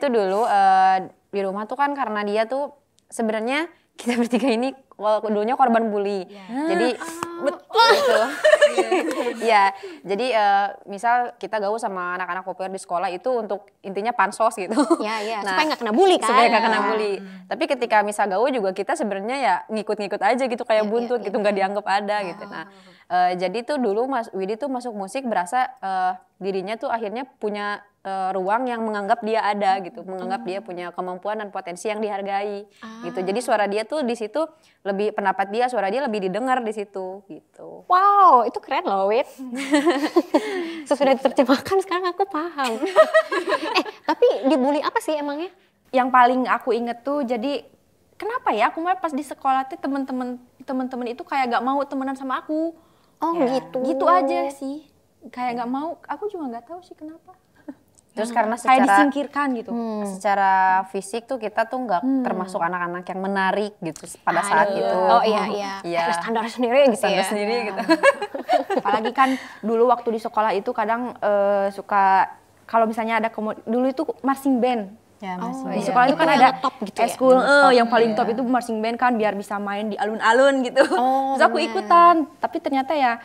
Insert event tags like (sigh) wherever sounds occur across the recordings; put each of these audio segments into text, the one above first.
itu dulu uh, di rumah tuh kan karena dia tuh sebenarnya (laughs) kita bertiga ini dulunya korban bully. Yeah. Jadi ah, oh. betul iya, gitu. ya, (laughs) jadi uh, misal kita gaul sama anak-anak populer di sekolah itu untuk intinya pansos gitu. Ya, ya. (laughs) Nah, supaya nggak kena bully kan. Supaya nggak kena bully. Hmm. Tapi ketika misal gaul juga kita sebenarnya ya ngikut-ngikut aja gitu kayak ya, buntut ya, gitu nggak ya. dianggap ada oh. gitu. Nah, uh, jadi tuh dulu Mas Widi tuh masuk musik berasa uh, dirinya tuh akhirnya punya Eh, ruang yang menganggap dia ada hmm, gitu, menganggap dia punya kemampuan dan potensi yang dihargai ah. gitu. Jadi suara dia tuh di situ lebih pendapat dia, suara dia lebih didengar di situ gitu. Wow, itu keren loh, Wit. (laughs) Sesudah diterjemahkan sekarang aku paham. (laughs) eh, tapi dibully apa sih emangnya? Yang paling aku inget tuh jadi kenapa ya aku mah pas di sekolah tuh teman-teman, teman-teman itu kayak gak mau temenan sama aku. Oh ya. gitu. Gitu aja sih. Kayak ya. gak mau, aku juga gak tahu sih kenapa Terus hmm. karena secara kayak disingkirkan gitu. Hmm, hmm. Secara fisik tuh kita tuh nggak hmm. termasuk anak-anak yang menarik gitu pada saat itu. Oh iya iya. Ya. Ada standar sendiri gitu standar ya. sendiri hmm. gitu. (laughs) Apalagi kan dulu waktu di sekolah itu kadang uh, suka kalau misalnya ada dulu itu marching band. Ya, oh, di sekolah iya. itu kan ada top gitu school ya? eh, eh yang paling iya. top iya. itu marching band kan biar bisa main di alun-alun gitu. Oh, Terus aku bener. ikutan, tapi ternyata ya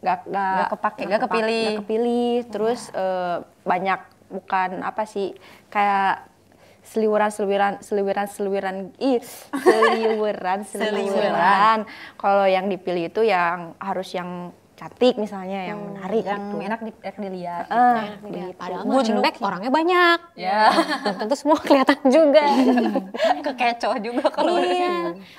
nggak nggak kepake nggak kepilih nggak kepilih terus uh, banyak bukan apa sih kayak seliweran seliweran seliweran seliweran ih seliweran (laughs) seliweran kalau yang dipilih itu yang harus yang cantik misalnya yang hmm, menarik yang gitu. enak di, enak dilihat uh, gitu. enak dilihat padahal mah orangnya banyak ya yeah. (laughs) tentu semua kelihatan juga (laughs) kekecoh juga kalau iya.